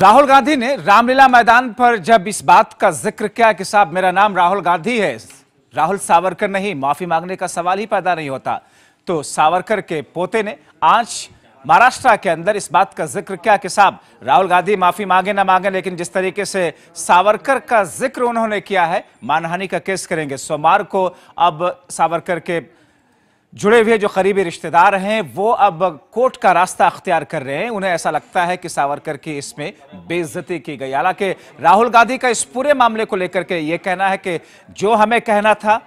राहुल गांधी ने रामलीला मैदान पर जब इस बात का जिक्र किया कि साहब मेरा नाम राहुल गांधी है राहुल सावरकर नहीं माफी मांगने का सवाल ही पैदा नहीं होता तो सावरकर के पोते ने आज महाराष्ट्र के अंदर इस बात का जिक्र किया कि साहब राहुल गांधी माफी मांगे ना मांगे लेकिन जिस तरीके से सावरकर का जिक्र उन्होंने किया है मानहानि का केस करेंगे सोमवार को अब सावरकर के जुड़े हुए जो करीबी रिश्तेदार हैं वो अब कोर्ट का रास्ता अख्तियार कर रहे हैं उन्हें ऐसा लगता है कि सावरकर की इसमें बेइज्जती की गई हालांकि राहुल गांधी का इस पूरे मामले को लेकर के ये कहना है कि जो हमें कहना था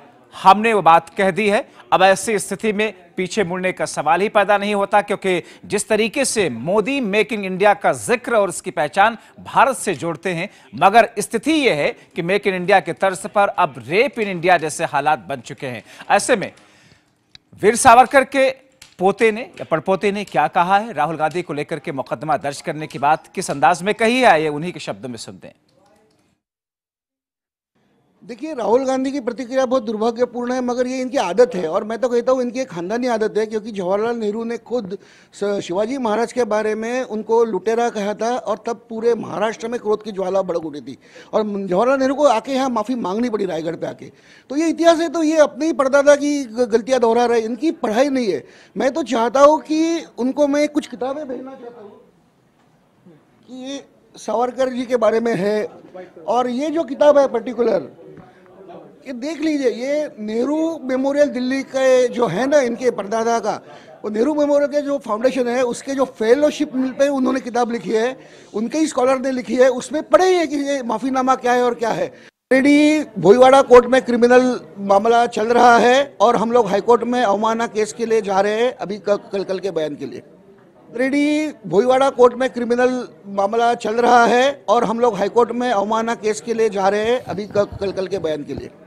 हमने वो बात कह दी है अब ऐसी स्थिति में पीछे मुड़ने का सवाल ही पैदा नहीं होता क्योंकि जिस तरीके से मोदी मेक इन इंडिया का जिक्र और इसकी पहचान भारत से जोड़ते हैं मगर स्थिति यह है कि मेक इन इंडिया के तर्ज पर अब रेप इन इंडिया जैसे हालात बन चुके हैं ऐसे में वीर सावरकर के पोते ने या पड़पोते ने क्या कहा है राहुल गांधी को लेकर के मुकदमा दर्ज करने की बात किस अंदाज में कही है ये उन्हीं के शब्दों में सुनते हैं देखिए राहुल गांधी की प्रतिक्रिया बहुत दुर्भाग्यपूर्ण है मगर ये इनकी आदत है और मैं तो कहता हूँ इनकी एक खानदानी आदत है क्योंकि जवाहरलाल नेहरू ने खुद शिवाजी महाराज के बारे में उनको लुटेरा कहा था और तब पूरे महाराष्ट्र में क्रोध की ज्वाला भड़क उठी थी और जवाहरलाल नेहरू को आके यहाँ माफ़ी मांगनी पड़ी रायगढ़ पर आके तो ये इतिहास है तो ये अपने ही परदादा की गलतियाँ दोहरा रहे इनकी पढ़ाई नहीं है मैं तो चाहता हूँ कि उनको मैं कुछ किताबें भेजना चाहता हूँ कि ये सावरकर जी के बारे में है और ये जो किताब है पर्टिकुलर ये देख लीजिए ये नेहरू मेमोरियल दिल्ली के जो है ना इनके परदादा का वो नेहरू मेमोरियल के जो फाउंडेशन है उसके जो फेलोशिप पे उन्होंने किताब लिखी है उनके ही स्कॉलर ने लिखी है उसमें पढ़े ही है कि ये माफीनामा क्या है और क्या है ऑलरेडी भोईवाड़ा कोर्ट में क्रिमिनल मामला चल रहा है और हम लोग हाईकोर्ट में अवमाना केस के लिए जा रहे हैं अभी कल कल के बयान के लिए ऑलरेडी भोईवाड़ा कोर्ट में क्रिमिनल मामला चल रहा है और हम लोग हाईकोर्ट में अवमाना केस के लिए जा रहे हैं अभी कल कल के बयान के लिए